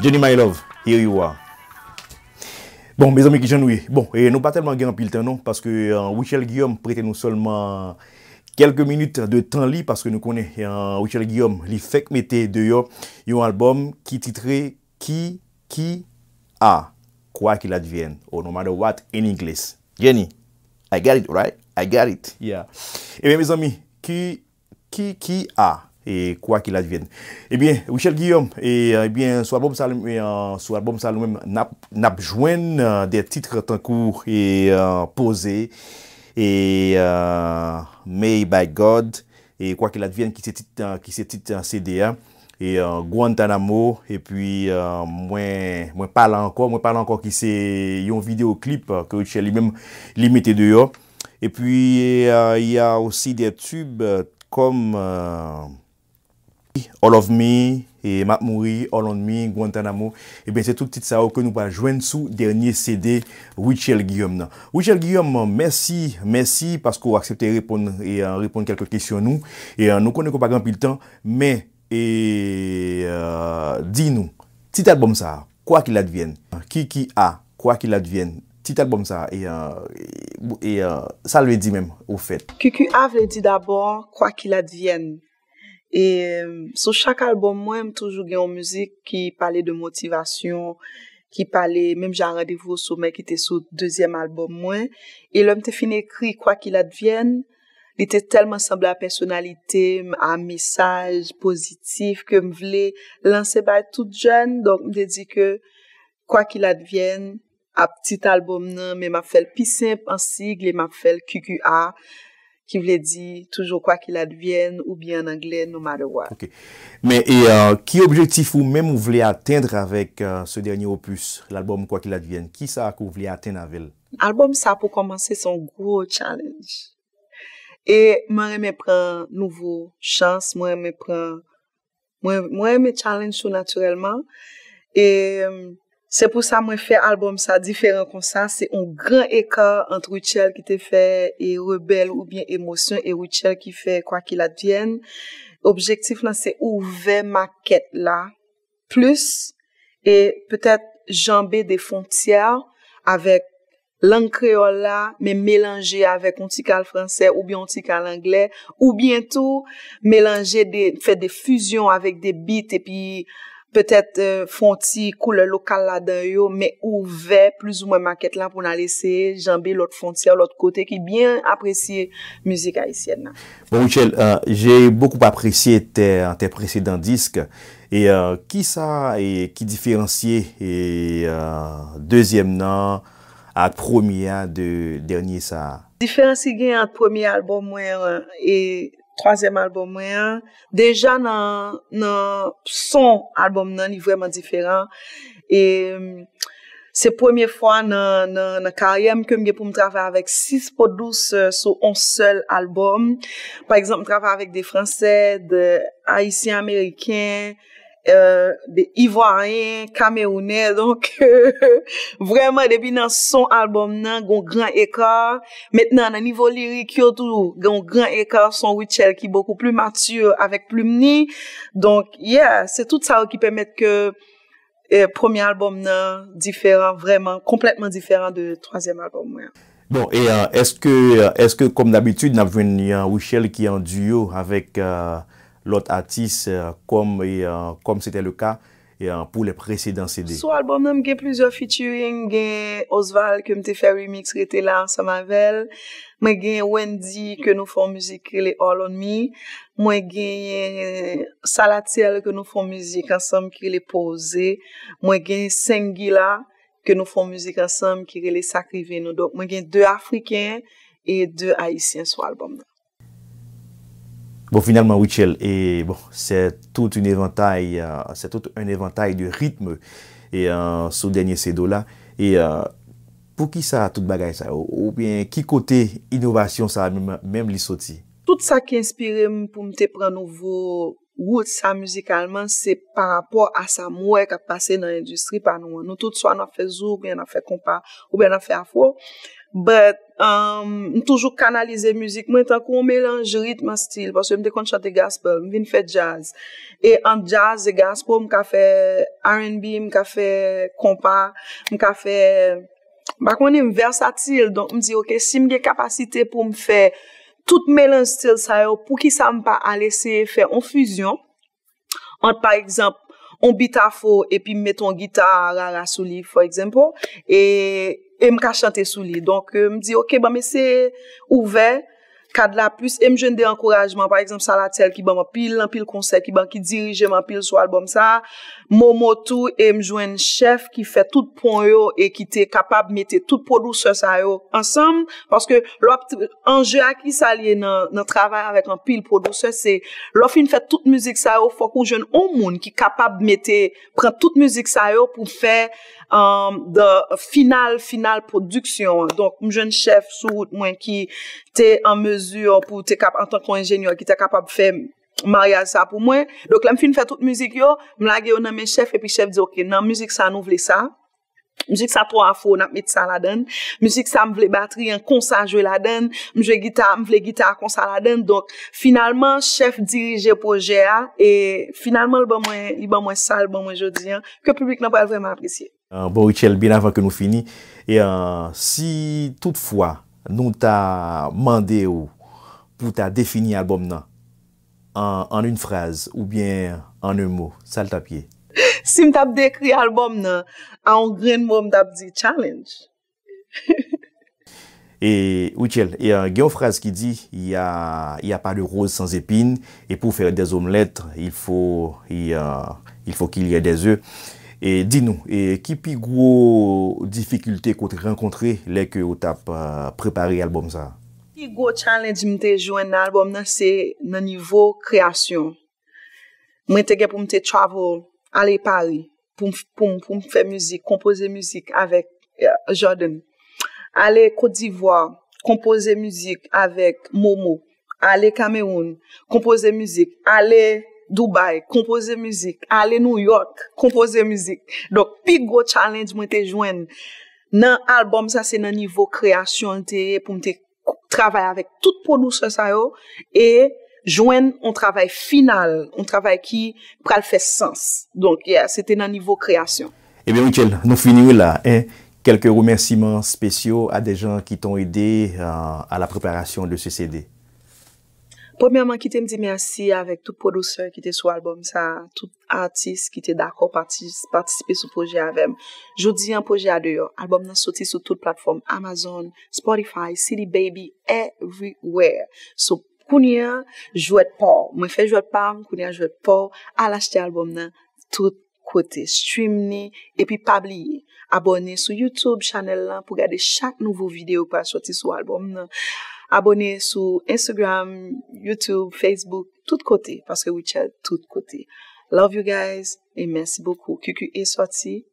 Jenny my love, here you are Bon, mes ami ki jan nouye Bon, e nou pa telman gen apil tenon Paske Wichel euh, Guillaume pretenou solman Kelke minute de tan li Paske nou konen euh, Wichel Guillaume Li fek mette deyo yon album Ki titre Ki Ki A Kwa ki la devyen Ou oh, no matter what en ingles Jenny, I got it right? I got it Eme eh mes ami, Ki Ki Ki A E kwa ki la devyen. Ebyen, eh Wichel Guillaume, ebyen, eh, eh sou alboum salmèm, sou alboum salmèm, napjwen, de titre tan kou e pose, e May By God, e kwa ki la devyen ki se titre CDA, e Guantanamo, e pwi mwen mwen pala ankon, mwen pala ankon ki se yon videoclip, ke Wichel li mèm li mette de yo. E pwi, ya osi de YouTube, kom e All of me, e Matmouri, All of me, Guantanamo, e ben se tout tit sa ou ke nou pa jwen sou dernyen CD Richel Guillaume nan. Richel Guillaume, mersi, mersi, paskou aksepte repon kekel euh, kesyon nou, e euh, nou konen kon pa gran pil tan, me, e, euh, di nou, tit adbom sa, kwa ki la devyen, ki ki a, kwa ki la devyen, tit adbom sa, e, salve di men, ou fet. Ki ki a vle di dabor, kwa ki la devyen. E sou chak alboum mwen, m toujou gen yon mouzik ki pale de motivasyon, ki pale, menm jan radevou sou men ki te sou dezyen alboum mwen, e lò m te fin ekri kwa ki la dvyen, li te telman sanble a personalite, a mesaj pozitif ke m vle, lanse bay tout jen, donk m de di ke kwa ki la dvyen, a ptite alboum nan, menm ap fel Pissin Pansigli, menm ap fel QQA, ki vle di toujou kwa ki la devyen ou byen anglen no matter what. Ok, men e euh, ki objektif ou menm ou vle atendre avèk se euh, denye opus l'albom kwa ki la devyen? Ki sa ak ou vle atend avèl? Albom sa pou komanse son gro challenge. E mwen reme pren nouvo chans, mwen reme pren, mwen reme challenge sou natyrelman. E... Se pou sa mwen fe alboum sa diferent kon sa, se un gran ekor antre wichel ki te fe e rebel ou bien emosyon e wichel ki fe kwa ki la dvien. Objektif nan se ouve ma ket la. Plus, e petet jambé de fontyar avek lank kreola me melange avek ontikal fransè ou bien ontikal anglè ou bientou melange, fè de fuzyon avek de bit epi... Pe tèt euh, fonti kou lè lokal la dè yo, mè ou vè plus ou mwen makèt la pou nan lese jambè lòt fonti ou lòt kote ki byen apresye müzik Haitienne nan. Bon, Michelle, euh, jè beaucoup apresye tè an tè presèdant disk e ki sa e ki diferansye e deuxième nan at promi an de dernier sa? Diferansye gen at promi albom wèr e... Euh, Troazèm albòm mwen, deja nan son albòm nan yi vwèman diferan. E se pwemye fwa nan karyem kemge pou m trafè avèk 6 podous sou 11 sol albòm. Par exemple, m trafè avèk de fransè, de haïsien amèrikèn. de ivoaryen, kameroune, donk vreman debi nan son albom nan, gwen gran ekor, metnan nan nivou lirik yo tou, gwen gran ekor son Ouichel, ki boku plu matyur avèk Plumni, donk yeah, se tout sa wè ki pèmèt ke premier albom nan, diferan vreman, kompletman diferan de troazèm albom. Bon, e eske kom d'abitud nan vwen Ouichel ki an duo avèk lot atis kom se te le ka euh, pou le preceden CD. Sou albom nan gen plizor fiturin gen Ozval ke mte fe remiks rete la sa mavel, mwen gen Wendy ke nou fon muzik krele All On Me, mwen gen Salatel ke nou fon muzik ansam krele Pose, mwen gen Sengila ke nou fon muzik ansam krele Sakri Veno. Mwen gen de Afriken e de Haitien sou albom nan. Bon, finalman, Wichelle, e bon, se euh, tout un evantay, se tout un evantay de ritme euh, sou denye se do la. E euh, pou ki sa tout bagay sa? Ou bien ki kote inovasyon sa mèm li soti? Tout sa ki inspirem pou mte pran nouvo gout sa muzikalman, se par rapport a sa mouè kat pase nan industri pa nouwa. Nou tout sa nan fe zou, ou bien nan fe kompa, ou bien nan fe afwo. bret, um, m toujou kanalize mouzik, mwen ta kou m melanj ritman stil, paswe m dekoun chate gasp, m vin fe jazz, e an jazz e gasp, m ka fe R&B, m ka fe kompa, m ka fe, bak mwen e m versatil, donk m di ok, si m ge kapasite pou m fe tout melanj stil sa yo, pou ki sa m pa ale se fe en fuzyon, an par exemple, On bita fo, epi meton gita la la sou li, for example, e m ka chante sou li. Donk, m di, okey, ba me se euh, bon, ouvek, Kad la pwis, e mjwen de ankorajman, par exemple, Salatel ki ban man pil, an pil konsek ki ban ki dirije man pil sou albom sa, Momotou, e mjwen chef ki fe tout pon yo e ki te kapab mette tout prodouso sa yo ansam, paske anje a ki sa liye nan trabay avèk an pil prodouso se, lo fin fe tout mjouzik sa yo, fokou jen an moun ki kapab mette pran tout mjouzik sa yo pou fe um, final, final produksyon. Donk, mjwen chef sou mwen ki te an mezur pou te kap, an tanko enjenyor ki te kapab fe maryal sa pou mwen. Dok la m fin fè tout müzik yo, m lage yo nanme chef, epi chef diz ok, nan müzik sa nou vle sa, müzik sa pou an fo nanp mit sa la den, müzik sa m vle bateri, m konsa jwe la den, m jwe gita, m vle gita konsa la den, donk finalman, chef dirije proje a, et finalman, l ban mwen sal, l ban mwen jodi, ke publik nanp wèl vreman apresye. Euh, Bo Richelle, bin avan ke nou fini, euh, si toutfwa, nou ta mande ou pou ta defini albom nan an un fraz ou byen an un mou, sal tapye. Si m tap dekri albom nan, an ou gren mou m tap di challenge. E wichel, e yon fraz ki di, y a pa de rose sans epin, e pou fe de zom letre, il fo ki liye de ze. E dino, e ki pi gwo difficulte kote renkontre lek yo tap euh, prepare albom sa? Ki gwo challenge mte jwen albom nan se nan nivou kreasyon. Mwen tege pou mte travel, ale Paris, pou m pou mfe muzik, kompoze muzik avek euh, Jordan. Ale Kote Divoa, kompoze muzik avek Momo. Ale Kameoun, kompoze muzik ale... Dubaï, kompoze mouzik, ale New York, kompoze mouzik. Dok, big go challenge mwen te jwen. Nan albom sa se nan nivou kreasyon te, pou mwen te travay avèk tout pou nou sè sa yo, e jwen an travay final, an travay ki pral fè sens. Donk, ya, se te nan nivou kreasyon. E ben, Michele, nou finiwe la. Kelke remersiman spesyo a de jan ki ton edè a la preparasyon de se sèdè. Pòmyèman ki te mdi mèsi avèk tout pòdoseur ki te sou albòm sa, tout artist ki te dakò patisipe sou pòje avèm. Jodi an pòje adèyo, albòm nan soti sou tout platform, Amazon, Spotify, Citi Baby, everywhere. So, kounia, jwèd pò. Mwen fè jwèd pò, mwen kounia jwèd pò, ala chete albòm nan tout kote. Stream ni, epi pabli, abonni sou YouTube chanel lan pou gade chak nouvo video pou a soti sou albòm nan. Abonnez-vous sur Instagram, YouTube, Facebook, tout côté que que chat tout côté. Love you guys, et merci beaucoup. QQE et sorti,